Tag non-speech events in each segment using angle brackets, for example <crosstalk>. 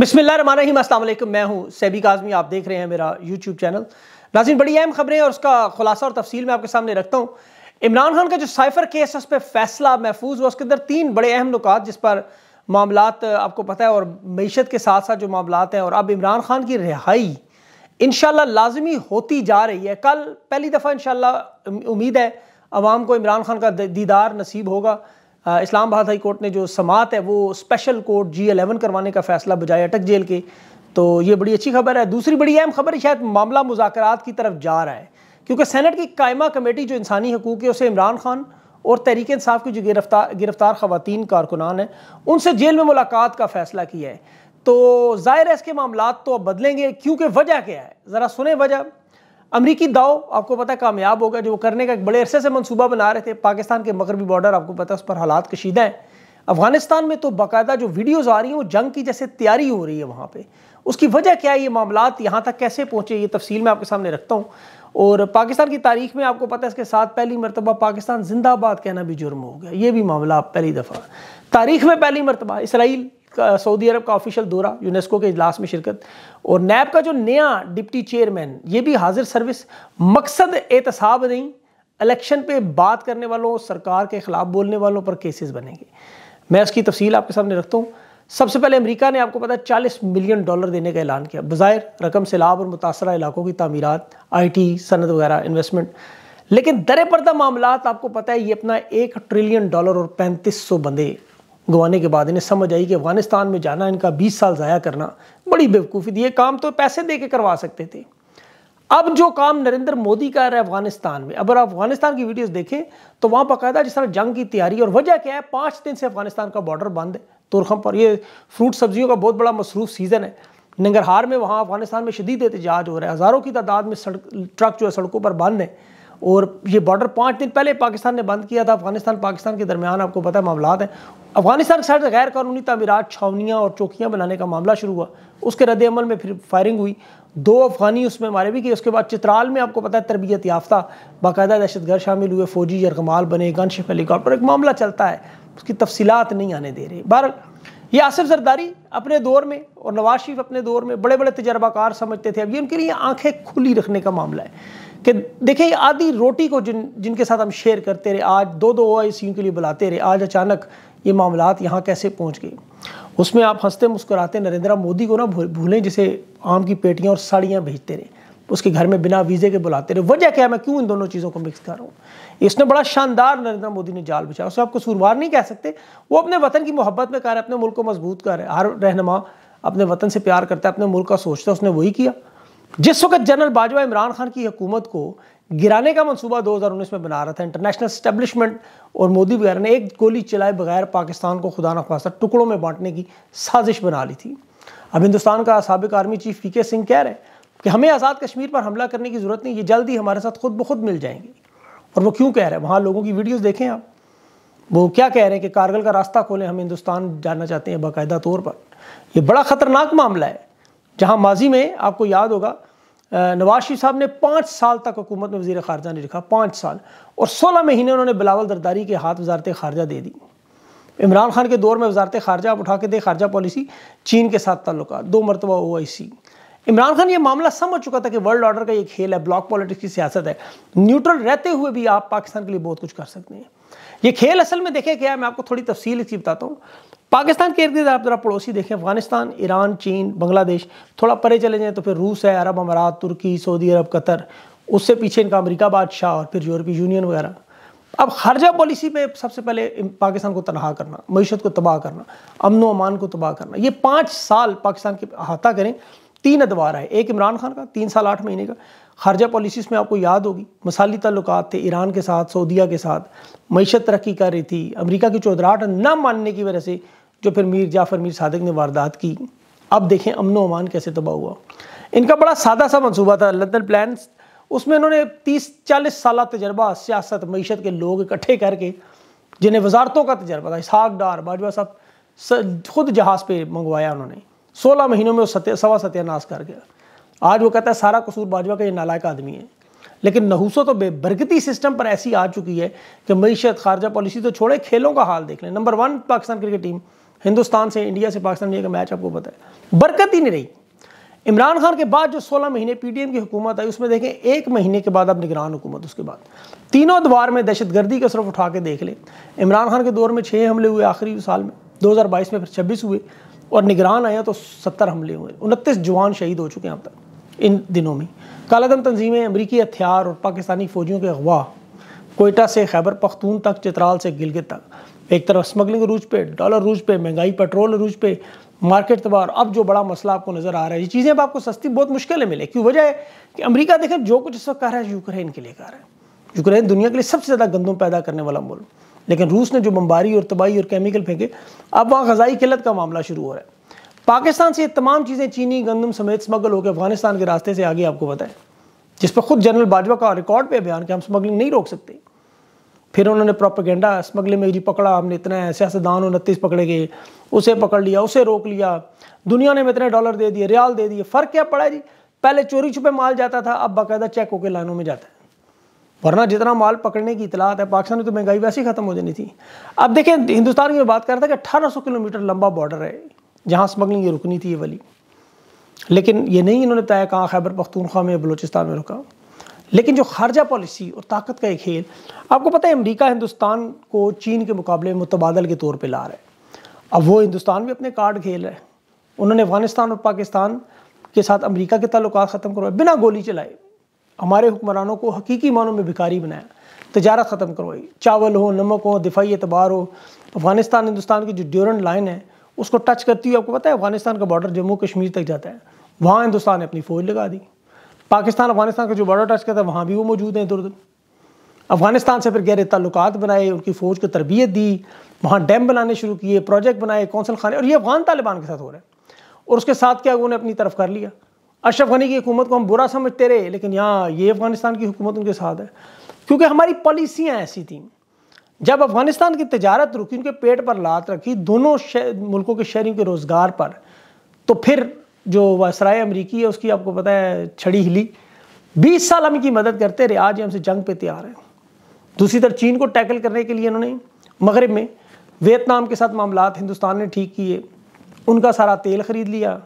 बिसमीम अल्लाम मैं हूं सैबी काजमी आप देख रहे हैं मेरा यूट्यूब चैनल नाजिन बड़ी अहम खबरें और उसका खुलासा और तफसील मैं आपके सामने रखता हूं इमरान खान का जो साइफर केस है उस पर फैसला महफूज हुआ उसके अंदर तीन बड़े अहम नुकात जिस पर मामला आपको पता है और मीशत के साथ साथ जो मामला हैं और अब इमरान खान की रिहाई इन लाजमी होती जा रही है कल पहली दफ़ा इन उम्मीद है आवाम को इमरान खान का दीदार नसीब होगा आबाद हाई कोर्ट ने जो समात है वो स्पेशल कोर्ट जी एलेवन करवाने का फैसला बजाय अटक जेल के तो ये बड़ी अच्छी खबर है दूसरी बड़ी अहम खबर शायद मामला मुजाकर की तरफ जा रहा है क्योंकि सेनेट की कायमा कमेटी जो इंसानी हकूक है उसे इमरान खान और तहरीक साहब की जो गिरफ्तार गिरफ्तार खवतिन कारकुनान हैं उनसे जेल में मुलाकात का फैसला किया है तो ज़ाहिर है इसके मामला तो अब बदलेंगे क्योंकि वजह क्या है ज़रा सुने वजह अमरीकी दाव आपको पता है कामयाब होगा जो करने का एक बड़े अरसे से मनसूबा बना रहे थे पाकिस्तान के मगरबी बॉर्डर आपको पता है उस पर हालात कशीदा हैं अफगानिस्तान में तो बाकायदा जो वीडियोज़ आ रही हैं वो जंग की जैसे तैयारी हो रही है वहाँ पर उसकी वजह क्या है ये मामला यहाँ तक कैसे पहुँचे ये तफसील मैं आपके सामने रखता हूँ और पाकिस्तान की तारीख में आपको पता है इसके साथ पहली मरतबा पाकिस्तान जिंदाबाद कहना भी जुर्म हो गया ये भी मामला पहली दफ़ा तारीख में पहली मरतबा इसराइल सऊदी अरब का ऑफिशियल दौरा यूनेस्को के इजलास में शिरकत और नैब का जो नया डिप्टी चेयरमैन ये भी हाजिर सर्विस मकसद एहतसाब नहीं इलेक्शन पे बात करने वालों सरकार के ख़िलाफ़ बोलने वालों पर केसेस बनेंगे मैं उसकी तफसील आपके सामने रखता हूँ सबसे पहले अमेरिका ने आपको पता है चालीस मिलियन डॉलर देने का ऐलान किया बाहर रकम सैलाब और मुतासर इलाकों की तमीरत आई टी सनत वगैरह इन्वेस्टमेंट लेकिन दर पर्दा मामला आपको पता है ये अपना एक ट्रिलियन डॉलर और पैंतीस सौ बंदे गंवाने के बाद इन्हें समझ आई कि अफगानिस्तान में जाना इनका बीस साल ज़ाया करना बड़ी बेवकूफ़ी थी ये काम तो पैसे दे के करवा सकते थे अब जो काम नरेंद्र मोदी का रहा है अफगानिस्तान में अगर अफगानिस्तान की वीडियोज़ देखें तो वहाँ बाकायदा जिस तरह जंग की तैयारी और वजह क्या है पाँच दिन से अफगानिस्तान का बॉर्डर बंद है तुरखम पर ये फ्रूट सब्जियों का बहुत बड़ा मसरूफ सीज़न है नंगरहार में वहाँ अफगानिस्तान में शदीद एहतजाज हो रहा है हज़ारों की तादाद में सड़क ट्रक जो है सड़कों पर बंद है और ये बॉर्डर पाँच दिन पहले पाकिस्तान ने बंद किया था अफगानिस्तान पाकिस्तान के दरमियान आपको पता है मामला हैं अफगानिस्तान के साइड से तो गैर कानूनी तमीरत छावनियाँ और चौकियाँ बनाने का मामला शुरू हुआ उसके रद्द में फिर फायरिंग हुई दो अफगानी उसमें मारे भी गए उसके बाद चित्राल में आपको पता है तरबियत याफ्ता बाकायदा गर्द शामिल हुए फौजी यरकमाल बने गनशिप हेलीकॉप्टर एक मामला चलता है उसकी तफसीत नहीं आने दे रही बहर ये आसिफ जरदारी अपने दौर में और नवाज शरीफ अपने दौर में बड़े बड़े तजर्बाकार समझते थे अब ये उनके लिए आंखें खुली रखने का मामला है कि देखिए आधी रोटी को जिन जिनके साथ हम शेयर करते रहे आज दो दो ओ यूं के लिए बुलाते रहे आज अचानक ये मामला यहाँ कैसे पहुँच गए उसमें आप हंसते मुस्कुराते नरेंद्र मोदी को ना भूलें जिसे आम की पेटियाँ और साड़ियाँ भेजते रहे उसके घर में बिना वीज़े के बुलाते रहे वजह क्या है मैं क्यों इन दोनों चीज़ों को मिक्स कर रहा हूँ इसने बड़ा शानदार नरेंद्र मोदी ने जाल बिछाया उसे आपको सुरवार नहीं कह सकते वो अपने वतन की मोहब्बत में कर रहे अपने मुल्क को मजबूत कर रहे हर रहनमा अपने वतन से प्यार करता है अपने मुल्क का सोचता है उसने वही किया जिस वक्त जनरल बाजवा इमरान खान की हुकूमत को गिराने का मंसूबा 2019 में बना रहा था इंटरनेशनल स्टेब्लिशमेंट और मोदी वगैरह ने एक गोली चलाए बगैर पाकिस्तान को खुदा न टुकड़ों में बांटने की साजिश बना ली थी अब हिंदुस्तान का सबक आर्मी चीफ पी के सिंह कह रहे हैं कि हमें आज़ाद कश्मीर पर हमला करने की ज़रूरत नहीं ये जल्द हमारे साथ खुद ब खुद मिल जाएंगे और वो क्यों कह रहे हैं वहाँ लोगों की वीडियोज़ देखें आप वो क्या कह रहे हैं कि कारगिल का रास्ता खोलें हम हिंदुस्तान जाना चाहते हैं बाकायदा तौर पर यह बड़ा ख़तरनाक मामला है जहाँ माजी में आपको याद होगा नवाज शरीफ साहब ने पाँच साल तक हुकूमत में वजीर खारजा ने रखा पाँच साल और सोलह महीने उन्होंने बिलावल दरदारी के हाथ वजारत खारजा दे दी इमरान खान के दौर में वजारत खारजा आप उठा के दे खारजा पॉलिसी चीन के साथ ताल्लुक दो मरतबा ओ आई सी इमरान खान ये मामला समझ चुका था कि वर्ल्ड ऑर्डर का ये खेल है ब्लॉक पॉलिटिक्स की सियासत है न्यूट्रल रहते हुए भी आप पाकिस्तान के लिए बहुत कुछ कर सकते हैं ये खेल असल में देखे क्या है मैं आपको थोड़ी तफसील इसी बताता हूँ पाकिस्तान के इर्द आप जरा पड़ोसी देखें अफगानिस्तान ईरान चीन बांग्लादेश थोड़ा परे चले जाएँ तो फिर रूस है अरब अमारात तुर्की सऊदी अरब कतर उससे पीछे इनका अमरीका बादशाह और फिर यूरोपीय यूनियन वगैरह अब खर्जा पॉलिसी पे सबसे पहले पाकिस्तान को तनहा करना मीशत को तबाह करना अमन अमान को तबाह करना ये पाँच साल पाकिस्तान के अहाता करें तीन अदवार है एक इमरान खान का तीन साल आठ महीने का खर्जा पॉलिसीज़ में आपको याद होगी मसाली ताल्लुक थे ईरान के साथ सऊदिया के साथ मीशत तरक्की कर रही थी अमरीका की चौधराहट न मानने की वजह से जो फिर मीर जाफर मीर सादक ने वारदात की अब देखें अमन अमान कैसे तबाह हुआ इनका बड़ा सादा सा मनसूबा था लंदन प्लान उसमें इन्होंने तीस चालीस साल तजर्बा सियासत मीशत के लोग इकट्ठे करके जिन्हें वजारतों का तजर्बा था इसहाक डार बाजवा साहब खुद जहाज़ पर मंगवाया उन्होंने सोलह महीनों में वो सत्य सवा सत्यानाश कर गया आज वो कहता है सारा कसूर बाजवा का ये नालायक आदमी है लेकिन नहूसो तो बेबरगती सिस्टम पर ऐसी आ चुकी है कि मीशत खारजा पॉलिसी तो छोड़े खेलों का हाल देख लें number one Pakistan cricket team Hindustan से इंडिया से पाकिस्तान का मैच आपको पता है बरकत ही नहीं रही इमरान खान के बाद जो 16 महीने पीडीएम की हुकूमत आई उसमें देखें एक महीने के बाद अब निगरान हुकूमत उसके बाद तीनों द्वार में दहशतगर्दी का सिर्फ उठा के देख लें इमरान खान के दौर में छः हमले हुए आखिरी साल में 2022 में फिर छब्बीस हुए और निगरान आया तो सत्तर हमले हुए उनतीस जवान शहीद हो चुके हैं अब तक इन दिनों में कालादम तंजीमें अमरीकी हथियार और पाकिस्तानी फौजियों के अगवा कोयटा से खैबर पख्तून तक चित्राल से गिलगित तक एक तरफ स्मगलिंग रूज पे डॉलर रूज पे महंगाई पेट्रोल रूज पे मार्केट तबार अब जो बड़ा मसला आपको नज़र आ रहा है ये चीज़ें अब आपको सस्ती बहुत मुश्किल है मिले क्यों वजह है कि अमेरिका देखें जो कुछ इस वक्त कह रहा है यूक्रेन के लिए कह रहा है यूक्रेन दुनिया के लिए सबसे ज़्यादा गंदम पैदा करने वाला मुल्क लेकिन रूस ने जो बम्बारी और तबाही और केमिकल फेंके अब वहाँ गजाई किल्लत का मामला शुरू हो रहा है पाकिस्तान से ये तमाम चीज़ें चीनी गंदम समेत स्मगल होकर अफगानिस्तान के रास्ते से आगे आपको बताएं जिस पर खुद जनरल बाजवा का रिकॉर्ड पर बयान कि हम स्मगलिंग नहीं रोक सकते फिर उन्होंने प्रोपागेंडा स्मगलिंग में जी पकड़ा हमने इतना सियासतदान उनतीस पकड़े गए उसे पकड़ लिया उसे रोक लिया दुनिया ने इतने डॉलर दे दिए रियाल दे दिए फ़र्क क्या पड़ा जी पहले चोरी छुपे माल जाता था अब बाकायदा चेक होकर लाइनों में जाता है वरना जितना माल पकड़ने की इतलात है पाकिस्तान में तो महंगाई वैसे ही खत्म हो जानी थी अब देखें हिंदुस्तान की मैं बात कर रहा था कि अट्ठारह किलोमीटर लंबा बॉर्डर है जहाँ स्मगलिंग ये रुकनी थी ये वाली लेकिन ये नहीं इन्होंने तय कहा खैबर पख्तूनख्वा में बलोचिस्तान में रुका लेकिन जो खारजा पॉलिसी और ताकत का एक खेल आपको पता है अमेरिका हिंदुस्तान को चीन के मुकाबले में मुतबादल के तौर पर ला रहा है अब वो हिंदुस्तान भी अपने कार्ड खेल रहा है उन्होंने अफगानिस्तान और पाकिस्तान के साथ अमेरिका के तल्लक ख़त्म करवाए बिना गोली चलाए हमारे हुक्मरानों को हकीकी मानों में भिखारी बनाया तजारत ख़त्म करवाई चावल हो नमक हो दिफाई अतबार हो अफगानिस्तान हिंदुस्तान की जो ड्यूरेंट लाइन है उसको टच करती हुई आपको पता है अफगानिस्तान का बॉर्डर जम्मू कश्मीर तक जाता है वहाँ हिंदुस्तान ने अपनी फ़ौज लगा दी पाकिस्तान अफगानिस्तान का जो बॉर्डर टच करता है वहाँ भी वो मौजूद हैं इधर उधर अफगानिस्तान से फिर गहरे ताल्लुक बनाए उनकी फ़ौज को तरबियत दी वहाँ डैम बनाने शुरू किए प्रोजेक्ट बनाए कौंसल खाने और ये अफगान तालिबान के साथ हो रहा है और उसके साथ क्या उन्होंने अपनी तरफ कर लिया अशरफ गनी की हुकूमत को हम बुरा समझते रहे लेकिन यहाँ ये अफगानिस्तान की हुकूमत उनके साथ है क्योंकि हमारी पॉलिसियाँ ऐसी थी जब अफगानिस्तान की तजारत रुकी उनके पेट पर लात रखी दोनों मुल्कों के शहरी के रोज़गार पर तो फिर जो वसराय अमरीकी है उसकी आपको पता है छड़ी हिली बीस साल हम की मदद करते रहे आज हमसे जंग पे तैयार हैं दूसरी तरफ चीन को टैकल करने के लिए उन्होंने मगरब में वियतनाम के साथ मामला हिंदुस्तान ने ठीक किए उनका सारा तेल ख़रीद लिया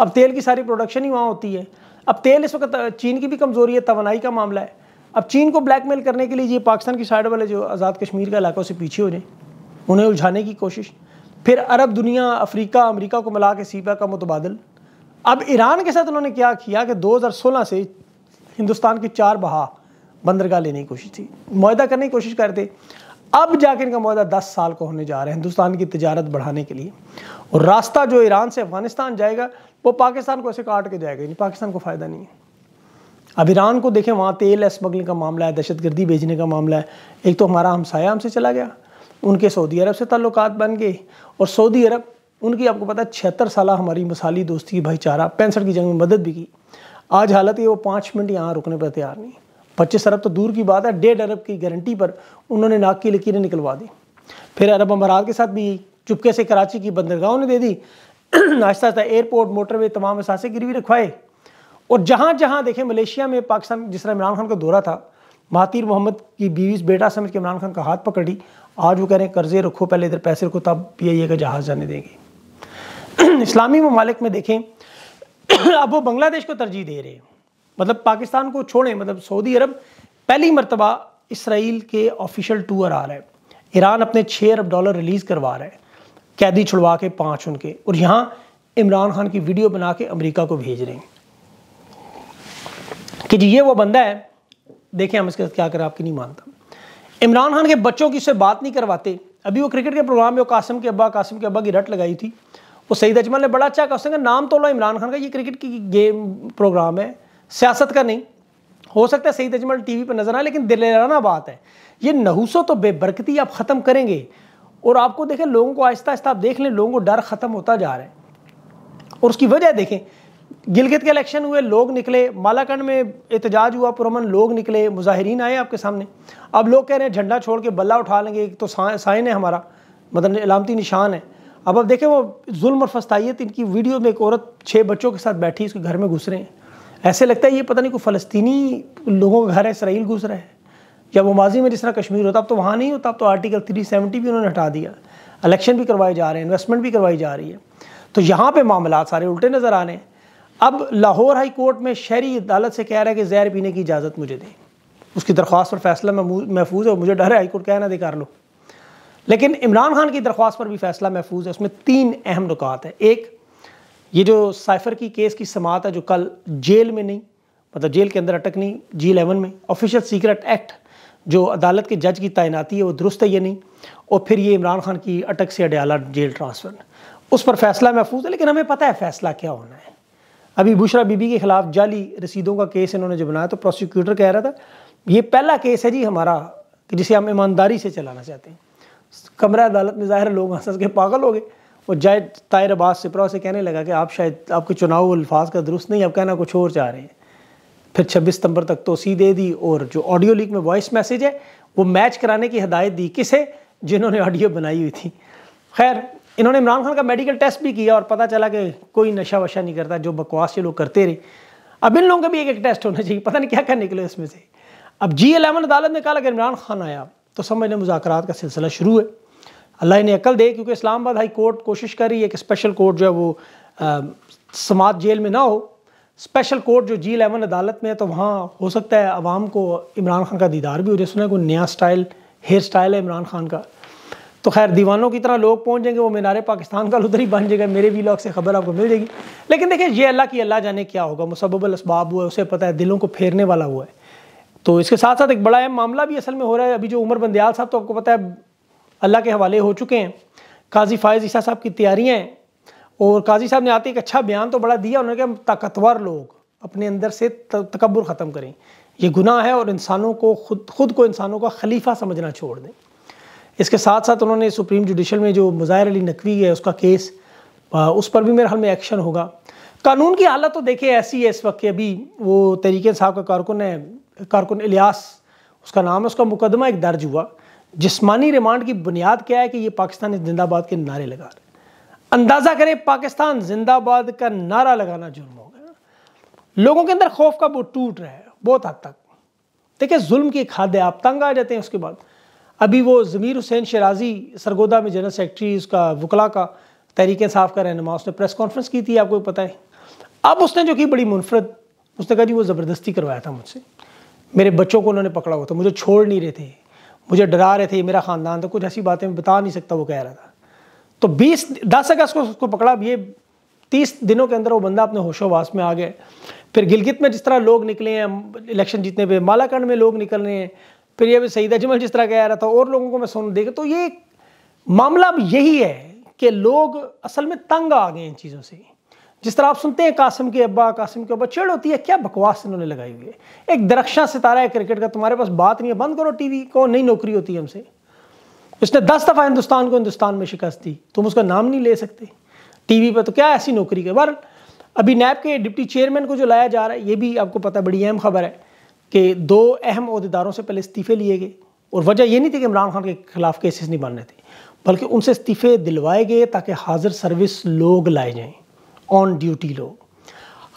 अब तेल की सारी प्रोडक्शन ही वहाँ होती है अब तेल इस वक्त चीन की भी कमज़ोरी है तोनाई का मामला है अब चीन को ब्लैकमेल करने के लिए ये पाकिस्तान की साइड वाले जो आज़ाद कश्मीर का इलाका से पीछे हो जाए उन्हें उलझाने की कोशिश फिर अरब दुनिया अफ्रीका अमरीका को मिला के सीपा का मुतबादल अब ईरान के साथ उन्होंने क्या किया कि 2016 से हिंदुस्तान की चार बहा बंदरगाह लेने की कोशिश थी माह करने की कोशिश करते अब जाकर इनका माहा दस साल का होने जा रहा है हिंदुस्तान की तजारत बढ़ाने के लिए और रास्ता जो ईरान से अफगानिस्तान जाएगा वो पाकिस्तान को ऐसे काट के जाएगा यानी पाकिस्तान को फ़ायदा नहीं है अब ईरान को देखें वहाँ तेल स्मगलिंग का मामला है दहशतगर्दी भेजने का मामला है एक तो हमारा हमसाया हमसे चला गया उनके सऊदी अरब से ताल्लुक बन गए और सऊदी अरब उनकी आपको पता है छिहत्तर साल हमारी मिसाली दोस्ती की भाईचारा पैंसठ की जंग में मदद भी की आज हालत ये वो पाँच मिनट यहाँ रुकने पर तैयार नहीं पच्चीस अरब तो दूर की बात है डेढ़ अरब की गारंटी पर उन्होंने नाक की लकीरें निकलवा दी फिर अरब अमारात के साथ भी चुपके से कराची की बंदरगाहों ने दे दी आहिस्ता आहिस्ता एयरपोर्ट मोटरवे तमाम असासे गिरवी रखवाए और जहाँ जहाँ देखें मलेशिया में पाकिस्तान जिस तरह इमरान खान का दौरा था महातिर मोहम्मद की बीवी बेटा समझ के इमरान खान का हाथ पकड़ी आज वो कह रहे हैं कर्जे रखो पहले इधर पैसे रखो तब पी आई ए का जहाज़ जाने देंगे <clears throat> इस्लामी ममालिक में देखें <clears throat> अब वो बांग्लादेश को तरजीह दे रहे हैं मतलब पाकिस्तान को छोड़ें मतलब सऊदी अरब पहली मरतबा इसराइल के ऑफिशियल टूर आ रहा है ईरान अपने छः अरब डॉलर रिलीज़ करवा रहा है कैदी छुड़वा के पाँच उनके और यहाँ इमरान खान की वीडियो बना के अमरीका को भेज रहे हैं कि जी ये वो बंदा है देखें हम इसके साथ क्या करें आपकी नहीं मानता इमरान खान के बच्चों की उससे बात नहीं करवाते अभी वो क्रिकेट के प्रोग्राम में वो कासिम के अब्बा कासिम के अब्बा की रट लगाई थी वो सईद अजमल ने बड़ा अच्छा कहा उसने नाम तो लो इमरान खान का ये क्रिकेट की गेम प्रोग्राम है सियासत का नहीं हो सकता है सईद अजमल टीवी पर नजर आए लेकिन दिलराना बात है ये नहूसो तो बेबरकती आप ख़त्म करेंगे और आपको देखें लोगों को आहिस्ता आहिस्ता आप देख लें लोगों को डर ख़त्म होता जा रहा है और उसकी वजह देखें गिलगित के इलेक्शन हुए लोग निकले मालाकंड में एहतजाज हुआ पुरमन लोग निकले मुजाहरीन आए आपके सामने अब लोग कह रहे हैं झंडा छोड़ के बल्ला उठा लेंगे एक तो साइन है हमारा मतलब अलामती निशान है अब अब देखें वो जुल्म और फस्ताइत इनकी वीडियो में एक औरत छः बच्चों के साथ बैठी इसके घर में घुस रहे हैं ऐसे लगता है ये पता नहीं कोई फ़लस्तनी लोगों का घर है इसराइल घुस रहा है या वो माजी में जिस तरह कश्मीर होता अब तो वहाँ नहीं होता अब तो आर्टिकल थ्री सेवेंटी भी उन्होंने हटा दिया इलेक्शन भी करवाए जा रहे हैं इन्वेस्टमेंट भी करवाई जा रही है तो यहाँ पर मामला सारे उल्टे नज़र आ रहे हैं अब लाहौर हाई कोर्ट में शहरी अदालत से कह रहा है कि जहर पीने की इजाज़त मुझे दें उसकी दरख्वास्त पर फैसला महफूज है मुझे डर है हाई कोर्ट कहना दे कर लो लेकिन इमरान खान की दरख्वास्त पर भी फैसला महफूज है उसमें तीन अहम रुकावट है एक ये जो साइफर की केस की समात है जो कल जेल में नहीं मतलब जेल के अंदर अटक नहीं जी एलेवन में ऑफिशियल सीक्रेट एक्ट जो अदालत के जज की तैनाती है वो दुरुस्त है या नहीं और फिर ये इमरान खान की अटक से अडयाला जेल ट्रांसफ़र उस पर फैसला महफूज है लेकिन हमें पता है फैसला क्या होना है अभी बुशरा बीबी के खिलाफ जाली रसीदों का केस इन्होंने जो बनाया तो प्रोसिक्यूटर कह रहा था ये पहला केस है जी हमारा जिसे हम ईमानदारी से चलाना चाहते हैं कमरा अदालत में ज़ाहिर लोग हंस के पागल हो गए और जायद तायर अब्बास सिपरा उसे कहने लगा कि आप शायद आपके चुनाव अल्फाज का दुरुस्त नहीं आप कहना कुछ और चाह रहे हैं फिर छब्बीस सितंबर तक तोसी दे दी और जो ऑडियो लीक में वॉइस मैसेज है वो मैच कराने की हदायत दी किसे जिन्होंने ऑडियो बनाई हुई थी खैर इन्होंने इमरान खान का मेडिकल टेस्ट भी किया और पता चला कि कोई नशा वशा नहीं करता जो बकवास ये लोग करते रहे अब इन लोगों का भी एक एक टेस्ट होना चाहिए पता नहीं क्या क्या निकले इसमें से अब जी एलेवन अदालत ने कहा कि इमरान खान आया तो समझ लें मुजाकर का सिलसिला शुरू है अल्लाह ने अकल दे क्योंकि इस्लामाबाद हाई कोर्ट कोशिश कर रही है कि स्पेशल कोर्ट जो है वो समाज जेल में ना हो स्पेशल कोर्ट जो जी एलेवन अदालत में है तो वहाँ हो सकता है आवाम को इमरान खान का दीदार भी हो जाए सुना कोई नया स्टाइल हेयर स्टाइल है इमरान खान का तो खैर दीवानों की तरह लोग पहुँच जाएंगे वो मीनारे पाकिस्तान का उधर ही बन जाएगा मेरे भी लॉग से खबर आपको मिल जाएगी लेकिन देखिए ये अल्लाह की अल्लाह जाने क्या होगा मुसबल इसबाब हुआ है उसे पता है दिलों को फेरने वाला हुआ है तो इसके साथ साथ एक बड़ा अहम मामला भी असल में हो रहा है अभी जो उमर बंदयाल साहब तो आपको पता है अल्लाह के हवाले हो चुके हैं काजी फायज़ ईसा साहब की तैयारियाँ हैं और काजी साहब ने आते एक अच्छा बयान तो बड़ा दिया उन्होंने कहा ताकतवर लोग अपने अंदर से तकबर ख़त्म करें ये गुनाह है और इंसानों को खुद खुद को इंसानों का खलीफा समझना छोड़ दें इसके साथ साथ उन्होंने सुप्रीम जुडिशल में जो मुजाहिर अली नकवी है उसका केस उस पर भी मेरे हाल में एक्शन होगा कानून की हालत तो देखे ऐसी है इस वक्त अभी वो तरीके साहब का कारकुन है कारकुन इलियास उसका नाम है उसका मुकदमा एक दर्ज हुआ जिस्मानी रिमांड की बुनियाद क्या है कि ये पाकिस्तान जिंदाबाद के नारे लगा रहे अंदाज़ा करें पाकिस्तान जिंदाबाद का नारा लगाना जुर्म हो गया लोगों के अंदर खौफ का वो टूट रहा है बहुत हद तक देखिए जुल्म की खादे है आप तंग आ जाते हैं उसके बाद अभी वो ज़मीर हुसैन शराजी सरगोदा में जनरल सेक्रेटरी उसका वकला का तहरीक साफ़ का रहनमा उसने प्रेस कॉन्फ्रेंस की थी आपको पता है अब उसने जो की बड़ी मुनफरद उसने कहा जी वो ज़बरदस्ती करवाया था मुझसे मेरे बच्चों को उन्होंने पकड़ा हुआ था मुझे छोड़ नहीं रहे थे मुझे डरा रहे थे मेरा ख़ानदान था कुछ ऐसी बातें मैं बता नहीं सकता वो कह रहा था तो बीस दस अगस्त को उसको पकड़ा अब ये तीस दिनों के अंदर वो बंदा अपने होशोवास में आ गया फिर गिलगित में जिस तरह लोग निकले हैं इलेक्शन जीतने पर मालाकंड में लोग निकल रहे हैं फिर ये भी सईद अजमल जिस तरह कह रहा था और लोगों को मैं सुन देखा तो ये मामला अब यही है कि लोग असल में तंग आ गए इन चीज़ों से जिस तरह आप सुनते हैं कासिम के अब्बा कासिम के अब्बा चेड़ होती है क्या बकवास इन्होंने लगाई हुई है एक दरख्शा सितारा है क्रिकेट का तुम्हारे पास बात नहीं है बंद करो टीवी को नई नौकरी होती है हमसे उसने दस दफ़ा हिंदुस्तान को हिंदुस्तान में शिकस्त दी तुम उसका नाम नहीं ले सकते टीवी पर तो क्या ऐसी नौकरी के बर अभी नैब के डिप्टी चेयरमैन को जो लाया जा रहा है ये भी आपको पता बड़ी अहम खबर है कि दो अहम अहदेदारों से पहले इस्तीफे लिए गए और वजह ये नहीं थी कि इमरान खान के खिलाफ केसेस नहीं बन रहे थे बल्कि उनसे इस्तीफे दिलवाए गए ताकि हाजिर सर्विस लोग लाए जाएँ ऑन ड्यूटी लोग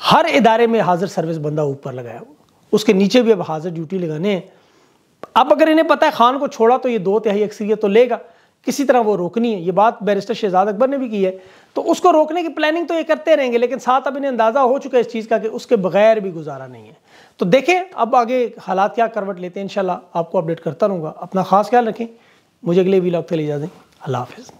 हर इदारे में हाजिर सर्विस बंदा ऊपर लगाया उसके नीचे भी अब हाजिर ड्यूटी लगाने अब अगर इन्हें पता है खान को छोड़ा तो ये दो तिहाई अक्सरियत तो लेगा किसी तरह वो रोकनी है ये बात बैरिस्टर शहजाद अकबर ने भी की है तो उसको रोकने की प्लानिंग तो ये करते रहेंगे लेकिन साथ अब इन्हें अंदाज़ा हो चुका है इस चीज़ का कि उसके बगैर भी गुजारा नहीं है तो देखें अब आगे हालात क्या करवट लेते हैं इन आपको अपडेट करता रहूँगा अपना खास ख्याल रखें मुझे अगले वीलॉग के लिए इजाज़ें अल्लाह हाफिज़